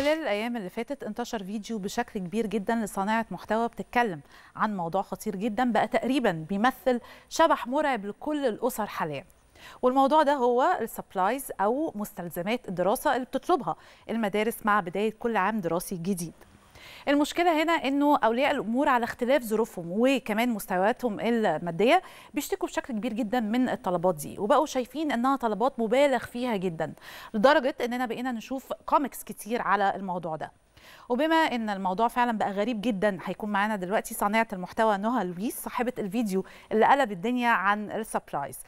خلال الايام اللي فاتت انتشر فيديو بشكل كبير جدا لصانعه محتوى بتتكلم عن موضوع خطير جدا بقى تقريبا بيمثل شبح مرعب لكل الاسر حاليا والموضوع ده هو السبلايز او مستلزمات الدراسه اللي بتطلبها المدارس مع بدايه كل عام دراسي جديد المشكله هنا انه اولياء الامور على اختلاف ظروفهم وكمان مستوياتهم الماديه بيشتكوا بشكل كبير جدا من الطلبات دي وبقوا شايفين انها طلبات مبالغ فيها جدا لدرجه اننا بقينا نشوف كوميكس كتير على الموضوع ده وبما ان الموضوع فعلا بقى غريب جدا هيكون معانا دلوقتي صانعه المحتوى نهى لويس صاحبه الفيديو اللي قلب الدنيا عن السبرايز